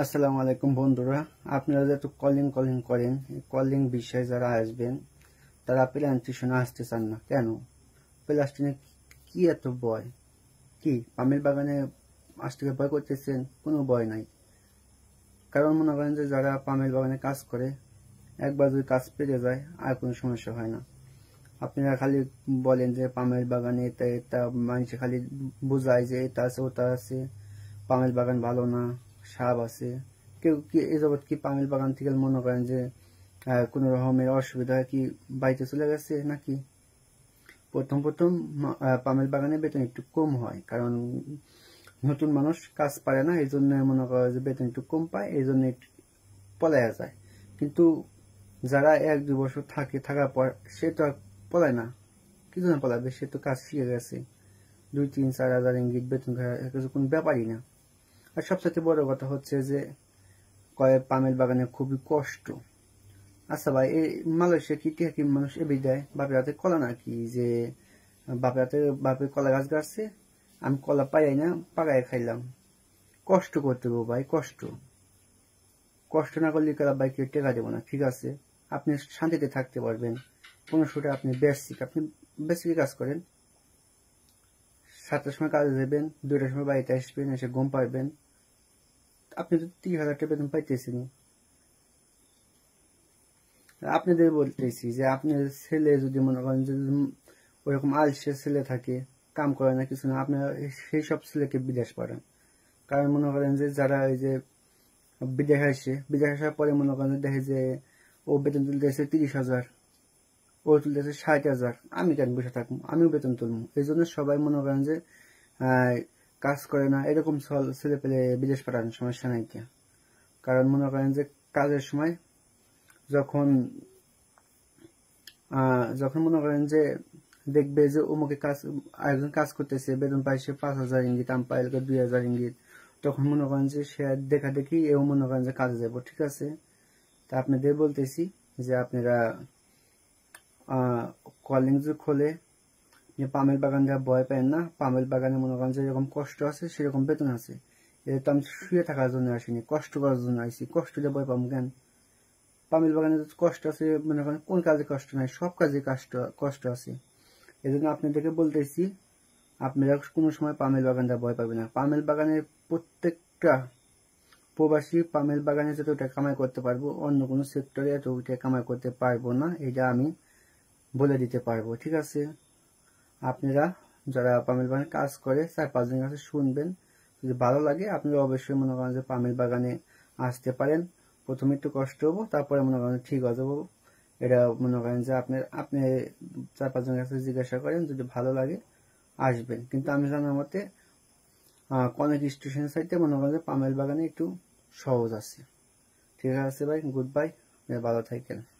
আসসালামু আলাইকুম বন্ধুরা আপনারা একটু কলিং কলিং করেন কলিং বিষয়ে যারা আসবেন তারা প্লান্টেশনে আসতে চান না কেন প্লাস্টিনে কি এত বয় কি পামের বাগানে আসতে ভয় করতেছেন কোনো ভয় নাই কারণ মনে করেন যে যারা পামের বাগানে কাজ করে একবার যদি কাজ পেরে যায় আর কোনো সমস্যা হয় না আপনারা খালি বলেন যে পামের বাগানে এটা এটা মানুষ খালি বোঝায় যে এটা আছে ওটা আছে পামের বাগান ভালো না সাপ আছে কেউ কি এ যাবৎ কি পামিল বাগান থেকে মনে করেন যে কোনো রকমের অসুবিধা কি বাড়িতে চলে গেছে নাকি প্রথম প্রথম পামেল বাগানে বেতন একটু কম হয় কারণ নতুন মানুষ কাজ পারে না এই জন্য মনে করে যে বেতন একটু কম পায় এই জন্য পলায়া যায় কিন্তু যারা এক দু বছর থাকে থাকার পর সে তো আর পলায় না কি জন্য পলাবে সে তো কাজ শিখে গেছে দুই তিন চার হাজার ইঙ্গিত বেতন কিছু কোনো ব্যাপারই না আর সবচেয়ে বড় কথা হচ্ছে যে কয়ে পামেল বাগানে খুবই কষ্ট আচ্ছা ভাই এই মালয়েশিয়া কি টিহাকিম মানুষ এ দেয় বাপের হাতে কলা নাকি যে বাপের হাতে বাপের কলা গাছ গাছছে আমি কলা পাই না পাকায় খাইলাম কষ্ট করতে হবে ভাই কষ্ট কষ্ট না করলে কালা বাইকে টেকা দেবো না ঠিক আছে আপনি শান্তিতে থাকতে পারবেন কোনো শুটে আপনি বেসিক আপনি বেসিক কাজ করেন সাতটার সময় কাজে যাবেন দুইটার সময় বাড়িতে আসবেন এসে ঘুম পাবেন আপনি তো তিন হাজার টাকা বেতন পাইতেছেন আপনাদের বলতেছি যে আপনি ছেলে যদি মনে করেন যে ওরকম আলসের ছেলে থাকে কাম করে না কিছু না আপনারা সেই সব ছেলেকে বিদেশ পড়েন কারণ মনে করেন যে যারা ওই যে বিদেশে আসে বিদেশ আসার পরে মনে করেন দেখে যে ও বেতন তুলতেছে তিরিশ হাজার ও তুলতেছে ষাট হাজার আমি কেন বসে থাকবো আমিও বেতন তুলবো এই জন্য সবাই মনে করেন যে কাজ করে না এরকম ছেলে পেলে বিদেশ পাঠানোর সমস্যা নাই কে কারণ মনে করেন যে কাজের সময় যখন যখন মনে করেন যে দেখবে যে অমুকে কাজ একজন কাজ করতেছে বেতন পাইছে সে পাঁচ হাজার ইঙ্গিত আম পাই দুই হাজার ইঙ্গিত তখন মনে করেন যে সে দেখা দেখি এও মনে করেন যে কাজে যাবো ঠিক আছে তা আপনাদের বলতেছি যে আপনারা যুগ খোলে যে পামেল বাগান যা ভয় পায় না পামেল বাগানে মনে করেন যেরকম কষ্ট আছে সেরকম বেতন আছে এটা তো আমি শুয়ে থাকার জন্য আসিনি কষ্ট করার জন্য আসি কষ্ট যে ভয় পাবো কেন পামেল বাগানে কষ্ট আছে মনে করেন কোন কাজে কষ্ট নাই সব কাজে কষ্ট কষ্ট আছে এই জন্য আপনাদেরকে বলতেছি আপনারা কোনো সময় পামেল যা ভয় পাবেন না পামেল বাগানের প্রত্যেকটা প্রবাসী পামেল বাগানে যতটা কামাই করতে পারবো অন্য কোনো সেক্টরে এতটা কামাই করতে পারবো না এটা আমি বলে দিতে পারবো ঠিক আছে আপনারা যারা পামেল বাগানে কাজ করে চার পাঁচজনের কাছে শুনবেন যদি ভালো লাগে আপনারা অবশ্যই মনে করেন যে পামেল বাগানে আসতে পারেন প্রথমে একটু কষ্ট হবো তারপরে মনে করেন ঠিক হয়ে যাবো এটা মনে করেন যে আপনি আপনি চার পাঁচজনের কাছে জিজ্ঞাসা করেন যদি ভালো লাগে আসবেন কিন্তু আমি জানার মতে কনেক স্টেশন সাইডে মনে করেন যে পামেল বাগানে একটু সহজ আছে ঠিক আছে ভাই গুড বাই ভালো থাকেন